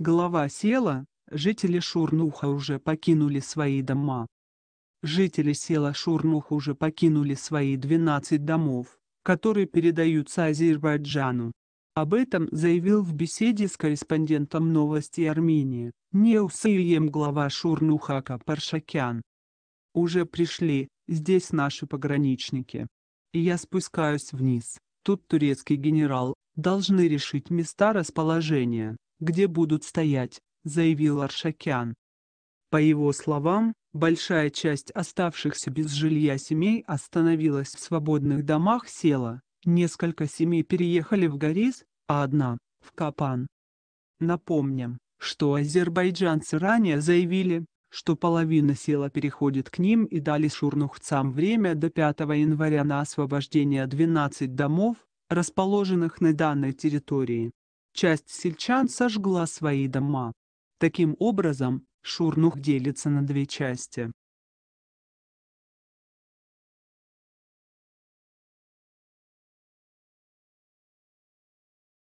Глава села, жители Шурнуха уже покинули свои дома. Жители села Шурнуха уже покинули свои 12 домов, которые передаются Азербайджану. Об этом заявил в беседе с корреспондентом новости Армении, Неусильем глава Шурнухака Паршакян. Уже пришли, здесь наши пограничники. И я спускаюсь вниз, тут турецкий генерал, должны решить места расположения где будут стоять», — заявил Аршакян. По его словам, большая часть оставшихся без жилья семей остановилась в свободных домах села, несколько семей переехали в Горис, а одна — в Капан. Напомним, что азербайджанцы ранее заявили, что половина села переходит к ним и дали шурнухцам время до 5 января на освобождение 12 домов, расположенных на данной территории. Часть сельчан сожгла свои дома. Таким образом, Шурнух делится на две части.